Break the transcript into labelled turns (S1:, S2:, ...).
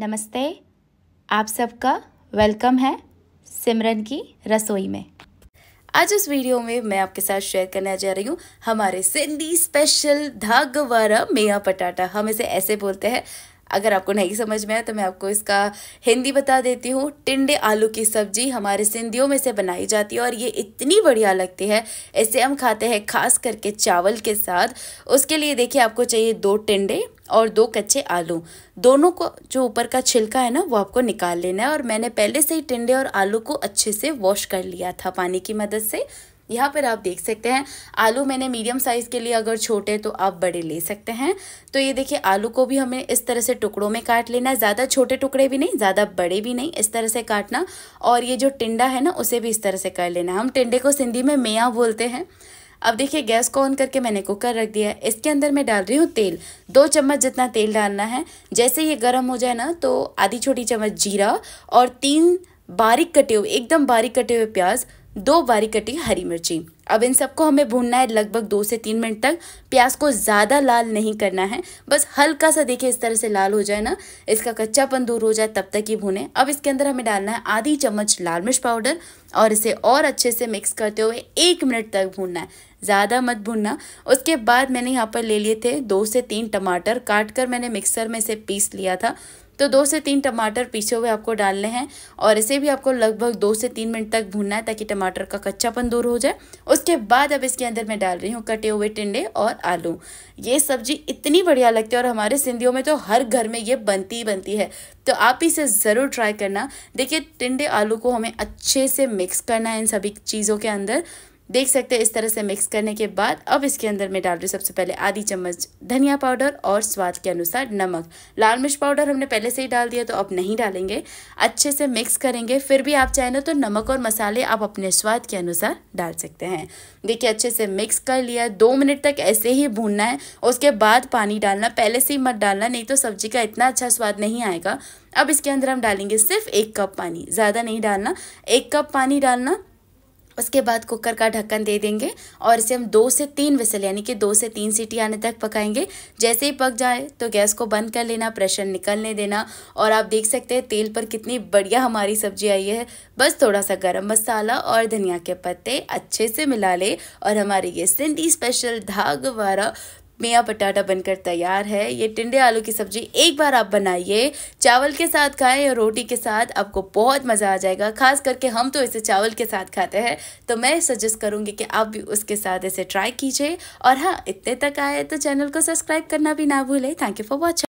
S1: नमस्ते आप सबका वेलकम है सिमरन की रसोई में आज इस वीडियो में मैं आपके साथ शेयर करने जा रही हूँ हमारे सिंधी स्पेशल धागवारा मेया पटाटा हम इसे ऐसे बोलते हैं अगर आपको नहीं समझ में आया तो मैं आपको इसका हिंदी बता देती हूँ टिंडे आलू की सब्जी हमारे सिंधियों में से बनाई जाती है और ये इतनी बढ़िया लगती है इसे हम खाते हैं खास करके चावल के साथ उसके लिए देखिए आपको चाहिए दो टिंडे और दो कच्चे आलू दोनों को जो ऊपर का छिलका है ना वो आपको निकाल लेना है और मैंने पहले से ही टिंडे और आलू को अच्छे से वॉश कर लिया था पानी की मदद से यहाँ पर आप देख सकते हैं आलू मैंने मीडियम साइज़ के लिए अगर छोटे तो आप बड़े ले सकते हैं तो ये देखिए आलू को भी हमें इस तरह से टुकड़ों में काट लेना है ज़्यादा छोटे टुकड़े भी नहीं ज़्यादा बड़े भी नहीं इस तरह से काटना और ये जो टिंडा है ना उसे भी इस तरह से कर लेना हम टिंडे को सिंधी में मियाँ बोलते हैं अब देखिए गैस को ऑन करके मैंने कुकर रख दिया है इसके अंदर मैं डाल रही हूँ तेल दो चम्मच जितना तेल डालना है जैसे ये गर्म हो जाए ना तो आधी छोटी चम्मच जीरा और तीन बारीक कटे हुए एकदम बारीक कटे हुए प्याज दो बारी कटी हरी मिर्ची अब इन सबको हमें भूनना है लगभग दो से तीन मिनट तक प्याज को ज़्यादा लाल नहीं करना है बस हल्का सा देखिए इस तरह से लाल हो जाए ना इसका कच्चापन दूर हो जाए तब तक ही भूने अब इसके अंदर हमें डालना है आधी चम्मच लाल मिर्च पाउडर और इसे और अच्छे से मिक्स करते हुए एक मिनट तक भूनना है ज़्यादा मत भूनना उसके बाद मैंने यहाँ पर ले लिए थे दो से तीन टमाटर काट कर मैंने मिक्सर में से पीस लिया था तो दो से तीन टमाटर पीसे हुए आपको डालने हैं और इसे भी आपको लगभग दो से तीन मिनट तक भूनना है ताकि टमाटर का कच्चापन दूर हो जाए उसके बाद अब इसके अंदर मैं डाल रही हूँ कटे हुए टिंडे और आलू ये सब्जी इतनी बढ़िया लगती है और हमारे सिंधियों में तो हर घर में ये बनती ही बनती है तो आप इसे ज़रूर ट्राई करना देखिए टिंडे आलू को हमें अच्छे से मिक्स करना है इन सभी चीज़ों के अंदर देख सकते हैं इस तरह से मिक्स करने के बाद अब इसके अंदर मैं डाल रही हूँ सबसे पहले आधी चम्मच धनिया पाउडर और स्वाद के अनुसार नमक लाल मिर्च पाउडर हमने पहले से ही डाल दिया तो अब नहीं डालेंगे अच्छे से मिक्स करेंगे फिर भी आप चाहें ना तो नमक और मसाले आप अपने स्वाद के अनुसार डाल सकते हैं देखिए अच्छे से मिक्स कर लिया दो मिनट तक ऐसे ही भूनना है उसके बाद पानी डालना पहले से ही मत डालना नहीं तो सब्जी का इतना अच्छा स्वाद नहीं आएगा अब इसके अंदर हम डालेंगे सिर्फ एक कप पानी ज़्यादा नहीं डालना एक कप पानी डालना उसके बाद कुकर का ढक्कन दे देंगे और इसे हम दो से तीन विसल यानी कि दो से तीन सीटी आने तक पकाएंगे जैसे ही पक जाए तो गैस को बंद कर लेना प्रेशर निकलने देना और आप देख सकते हैं तेल पर कितनी बढ़िया हमारी सब्जी आई है बस थोड़ा सा गर्म मसाला और धनिया के पत्ते अच्छे से मिला ले और हमारी ये सिंधी स्पेशल धाग वारा मियाँ पटाटा बनकर तैयार है ये टिंडे आलू की सब्जी एक बार आप बनाइए चावल के साथ खाएं या रोटी के साथ आपको बहुत मज़ा आ जाएगा खास करके हम तो इसे चावल के साथ खाते हैं तो मैं सजेस्ट करूँगी कि आप भी उसके साथ इसे ट्राई कीजिए और हाँ इतने तक आए तो चैनल को सब्सक्राइब करना भी ना भूलें थैंक यू फॉर वॉचिंग